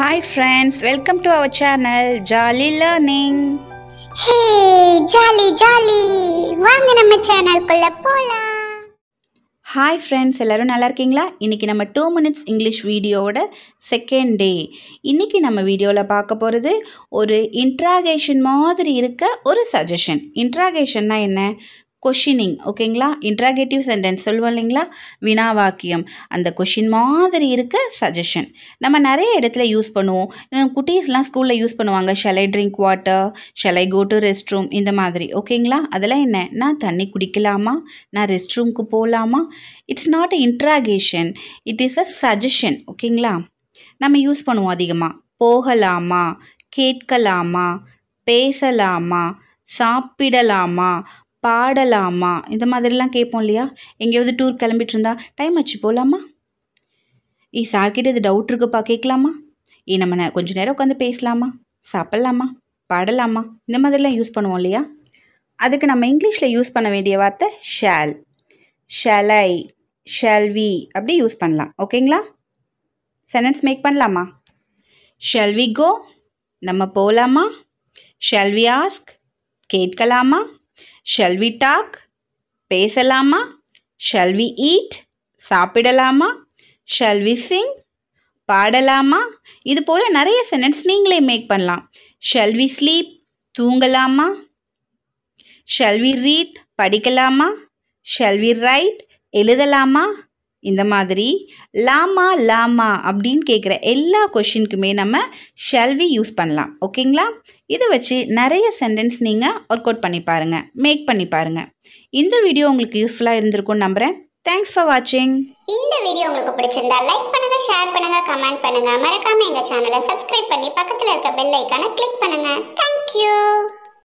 hi friends welcome to our channel jolly learning hey jolly jolly வாங்க நம்ம சேனல்குள்ள போலாம் hi friends எல்லோரும் நல்லா இருக்கீங்களா இன்றைக்கி நம்ம டூ மினிட்ஸ் இங்கிலீஷ் வீடியோவோட செகண்ட் டே இன்றைக்கி நம்ம வீடியோவில் பார்க்க போகிறது ஒரு இன்ட்ராகேஷன் மாதிரி இருக்க ஒரு சஜஷன் இன்ட்ராகேஷன்னா என்ன கொஷினிங் ஓகேங்களா இன்ட்ராகேட்டிவ் சென்டென்ஸ் சொல்லுவோம் இல்லைங்களா வினா வாக்கியம் அந்த கொஷின் மாதிரி இருக்க சஜஷன் நம்ம நிறைய இடத்துல யூஸ் பண்ணுவோம் குட்டீஸ்லாம் ஸ்கூலில் யூஸ் பண்ணுவாங்க shall I drink water shall I go to rest room இந்த மாதிரி ஓகேங்களா அதெல்லாம் என்ன நான் தண்ணி குடிக்கலாமா நான் ரெஸ்ட் ரூம்க்கு போகலாமா it's not interrogation it is a suggestion ஓகேங்களா நம்ம யூஸ் பண்ணுவோம் அதிகமாக போகலாமா கேட்கலாமா பேசலாமா சாப்பிடலாமா பாடலாமா இந்த மாதிரிலாம் கேட்போம் இல்லையா எங்கேயாவது டூர் கிளம்பிட்டு இருந்தா டைம் ஆச்சு போகலாமா ஈ சார்கிட்ட இது டவுட் இருக்குப்பா கேட்கலாமா ஏ நம்ம கொஞ்சம் நேரம் உட்காந்து பேசலாமா சாப்பிட்லாமா பாடலாமா இந்த மாதிரிலாம் யூஸ் பண்ணுவோம் இல்லையா அதுக்கு நம்ம இங்கிலீஷில் யூஸ் பண்ண வேண்டிய வார்த்தை ஷேல் ஷலை ஷெல்வி அப்படி யூஸ் பண்ணலாம் ஓகேங்களா சென்டென்ஸ் மேக் பண்ணலாமா ஷெல்வி கோ நம்ம போகலாமா ஷெல்வி ஆஸ்க் கேட்கலாமா ஷெல் வி டாக் பேசலாமா ஷெல் வி ஈட் சாப்பிடலாமா ஷெல் வி சிங் பாடலாமா இது போல் நிறைய சென்டென்ஸ் நீங்களே மேக் பண்ணலாம் ஷெல் வி ஸ்லீப் தூங்கலாமா ஷெல் வி ரீட் படிக்கலாமா ஷெல் வி ரைட் எழுதலாமா இந்த மாதிரி லாமா லாமா அப்படின்னு கேட்குற எல்லா கொஷினுக்குமே நம்ம ஷெல்வி யூஸ் பண்ணலாம் ஓகேங்களா இதை வச்சு நிறைய சென்டென்ஸ் நீங்கள் ஒர்க் அவுட் பண்ணி பாருங்கள் மேக் பண்ணி பாருங்கள் இந்த வீடியோ உங்களுக்கு யூஸ்ஃபுல்லாக இருந்திருக்கும்னு நம்புகிறேன் தேங்க்ஸ் ஃபார் வாட்சிங் இந்த வீடியோ உங்களுக்கு பிடிச்சிருந்தா லைக் பண்ணுங்க ஷேர் பண்ணுங்க கமெண்ட் பண்ணுங்க மறக்காம எங்க சேனலை சப்ஸ்கிரைப் பண்ணி பக்கத்துல இருக்க பெல் ஐக்கானை கிளிக் பண்ணுங்க தேங்க்யூ